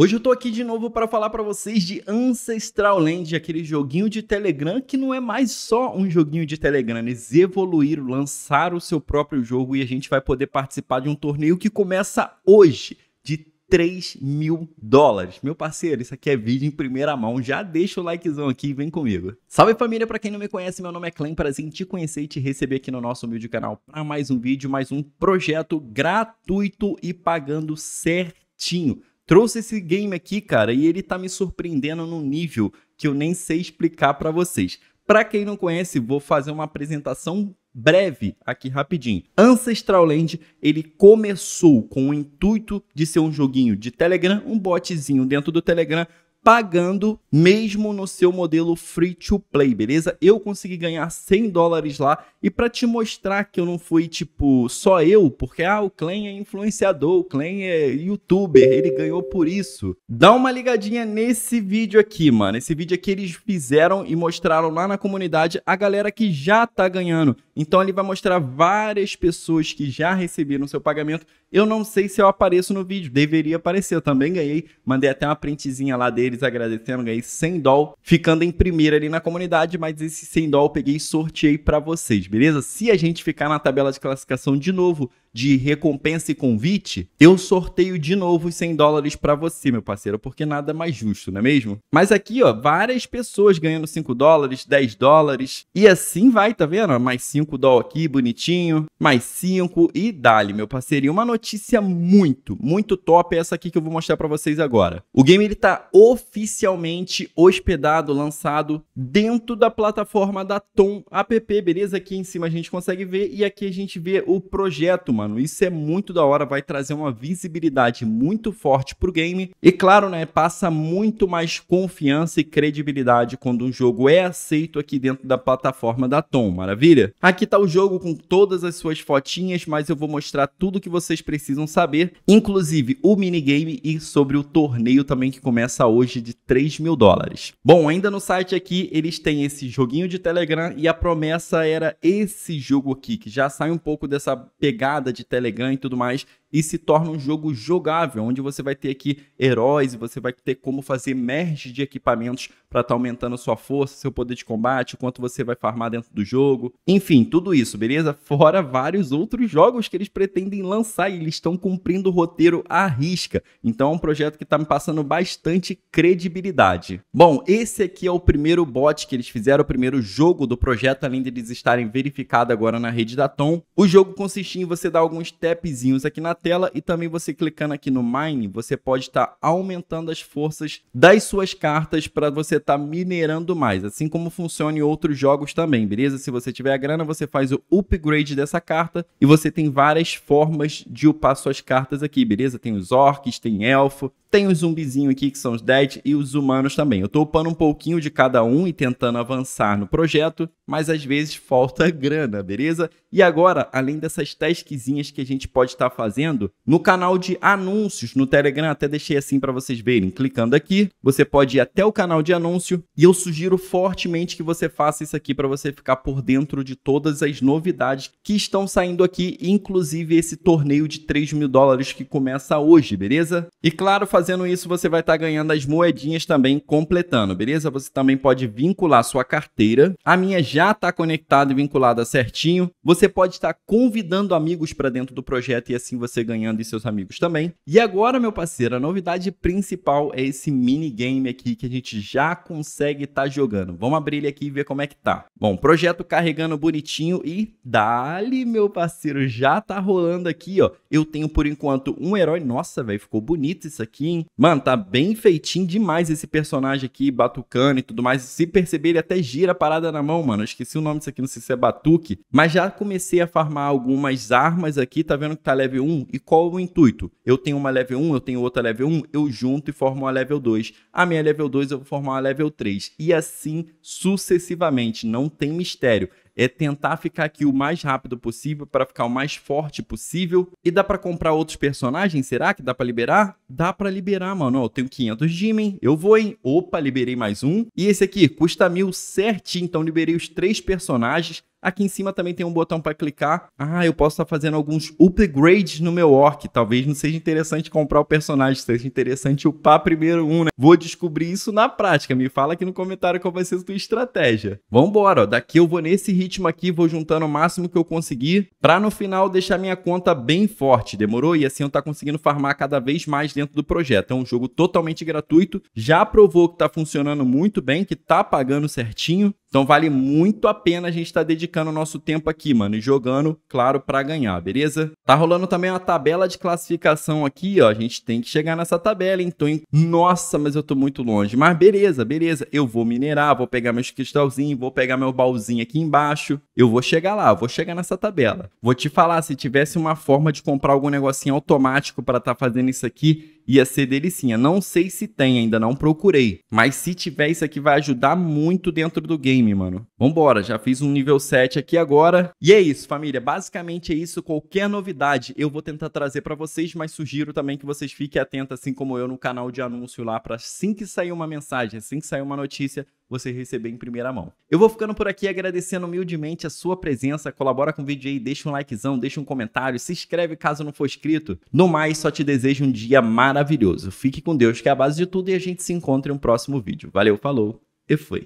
Hoje eu tô aqui de novo para falar para vocês de Ancestral Land, aquele joguinho de Telegram que não é mais só um joguinho de Telegram, né? eles evoluíram, lançaram o seu próprio jogo e a gente vai poder participar de um torneio que começa hoje, de 3 mil dólares. Meu parceiro, isso aqui é vídeo em primeira mão. Já deixa o likezão aqui e vem comigo. Salve família, para quem não me conhece, meu nome é Clem. Prazer em te conhecer e te receber aqui no nosso humilde canal para mais um vídeo, mais um projeto gratuito e pagando certinho trouxe esse game aqui, cara, e ele tá me surpreendendo num nível que eu nem sei explicar para vocês. Para quem não conhece, vou fazer uma apresentação breve aqui rapidinho. Ancestral Land, ele começou com o intuito de ser um joguinho de Telegram, um botzinho dentro do Telegram pagando mesmo no seu modelo free to play, beleza? Eu consegui ganhar 100 dólares lá e para te mostrar que eu não fui tipo só eu, porque ah, o Clan é influenciador, o Clan é youtuber, ele ganhou por isso. Dá uma ligadinha nesse vídeo aqui, mano. Esse vídeo aqui eles fizeram e mostraram lá na comunidade a galera que já tá ganhando. Então ele vai mostrar várias pessoas que já receberam seu pagamento. Eu não sei se eu apareço no vídeo, deveria aparecer. Eu também ganhei, mandei até uma printzinha lá deles agradecendo, ganhei 100 dólares, ficando em primeira ali na comunidade, mas esse 100 dólares eu peguei e sorteei para vocês, beleza? Se a gente ficar na tabela de classificação de novo, de recompensa e convite, eu sorteio de novo os 100 dólares para você, meu parceiro, porque nada é mais justo, não é mesmo? Mas aqui, ó, várias pessoas ganhando 5 dólares, 10 dólares, e assim vai, tá vendo? Mais 5 dólares aqui, bonitinho, mais 5 e dali, meu parceiro. E uma notícia muito, muito top é essa aqui que eu vou mostrar para vocês agora. O game ele tá oficialmente hospedado, lançado dentro da plataforma da Tom App, beleza? Aqui em cima a gente consegue ver e aqui a gente vê o projeto mano. Isso é muito da hora, vai trazer uma visibilidade muito forte pro game. E claro, né, passa muito mais confiança e credibilidade quando um jogo é aceito aqui dentro da plataforma da Tom, maravilha? Aqui tá o jogo com todas as suas fotinhas, mas eu vou mostrar tudo que vocês precisam saber, inclusive o minigame e sobre o torneio também que começa hoje de 3 mil dólares. Bom, ainda no site aqui eles têm esse joguinho de Telegram e a promessa era esse jogo aqui, que já sai um pouco dessa pegada de Telegram e tudo mais e se torna um jogo jogável, onde você vai ter aqui heróis e você vai ter como fazer merge de equipamentos para estar tá aumentando a sua força, seu poder de combate, quanto você vai farmar dentro do jogo. Enfim, tudo isso, beleza? Fora vários outros jogos que eles pretendem lançar e eles estão cumprindo o roteiro à risca. Então é um projeto que está me passando bastante credibilidade. Bom, esse aqui é o primeiro bot que eles fizeram, o primeiro jogo do projeto, além de eles estarem verificados agora na rede da Tom. O jogo consistia em você dar alguns tapzinhos aqui na tela e também você clicando aqui no Mine, você pode estar tá aumentando as forças das suas cartas para você estar tá minerando mais, assim como funciona em outros jogos também, beleza? Se você tiver a grana, você faz o upgrade dessa carta e você tem várias formas de upar suas cartas aqui, beleza? Tem os orcs, tem elfo, tem os zumbizinhos aqui, que são os Dead, e os humanos também. Eu tô upando um pouquinho de cada um e tentando avançar no projeto, mas às vezes falta grana, beleza? E agora, além dessas tasquezinhas que a gente pode estar tá fazendo, no canal de anúncios no Telegram, até deixei assim para vocês verem. Clicando aqui, você pode ir até o canal de anúncio e eu sugiro fortemente que você faça isso aqui para você ficar por dentro de todas as novidades que estão saindo aqui, inclusive esse torneio de 3 mil dólares que começa hoje, beleza? E claro, fazendo isso, você vai estar tá ganhando as moedinhas também completando, beleza? Você também pode vincular sua carteira. A minha já está conectada e vinculada certinho. Você pode estar tá convidando amigos para dentro do projeto e assim você ganhando e seus amigos também. E agora, meu parceiro, a novidade principal é esse minigame aqui que a gente já consegue estar tá jogando. Vamos abrir ele aqui e ver como é que tá. Bom, projeto carregando bonitinho e dali, meu parceiro, já tá rolando aqui, ó. Eu tenho por enquanto um herói. Nossa, velho, ficou bonito isso aqui. Neguinho. Mano, tá bem feitinho demais esse personagem aqui, batucando e tudo mais. Se perceber, ele até gira a parada na mão, mano. Eu esqueci o nome disso aqui, não sei se é batuque. Mas já comecei a farmar algumas armas aqui, tá vendo que tá level 1? E qual o intuito? Eu tenho uma level 1, eu tenho outra level 1, eu junto e formo uma level 2. A minha level 2 eu vou formar uma level 3. E assim sucessivamente, não tem mistério é tentar ficar aqui o mais rápido possível para ficar o mais forte possível. E dá para comprar outros personagens? Será que dá para liberar? Dá para liberar, mano. eu tenho 500 Jimin, eu vou, hein? Opa, liberei mais um. E esse aqui custa mil certinho, então liberei os três personagens. Aqui em cima também tem um botão para clicar. Ah, eu posso estar tá fazendo alguns upgrades no meu orc. Talvez não seja interessante comprar o personagem, seja interessante upar primeiro um, né? Vou descobrir isso na prática. Me fala aqui no comentário qual vai ser a sua estratégia. Vambora, ó. Daqui eu vou nesse ritmo aqui, vou juntando o máximo que eu conseguir para no final deixar minha conta bem forte. Demorou? E assim eu tá conseguindo farmar cada vez mais dentro do projeto. É um jogo totalmente gratuito. Já provou que tá funcionando muito bem, que tá pagando certinho. Então vale muito a pena a gente estar tá dedicando dedicando nosso tempo aqui, mano, e jogando, claro, para ganhar, beleza? Tá rolando também uma tabela de classificação aqui, ó. A gente tem que chegar nessa tabela, então, hein? nossa, mas eu tô muito longe. Mas beleza, beleza. Eu vou minerar, vou pegar meus cristalzinhos, vou pegar meu baúzinho aqui embaixo. Eu vou chegar lá, vou chegar nessa tabela. Vou te falar, se tivesse uma forma de comprar algum negocinho automático para estar tá fazendo isso aqui, ia ser delicinha. Não sei se tem, ainda não procurei. Mas se tiver, isso aqui vai ajudar muito dentro do game, mano. Vambora, já fiz um nível 7 aqui agora. E é isso, família. Basicamente é isso. Qualquer novidade eu vou tentar trazer para vocês, mas sugiro também que vocês fiquem atentos, assim como eu, no canal de anúncio lá, para assim que sair uma mensagem, assim que sair uma notícia, você receber em primeira mão. Eu vou ficando por aqui agradecendo humildemente a sua presença. Colabora com o vídeo aí, deixa um likezão, deixa um comentário, se inscreve caso não for inscrito. No mais, só te desejo um dia maravilhoso. Fique com Deus, que é a base de tudo, e a gente se encontra em um próximo vídeo. Valeu, falou e fui.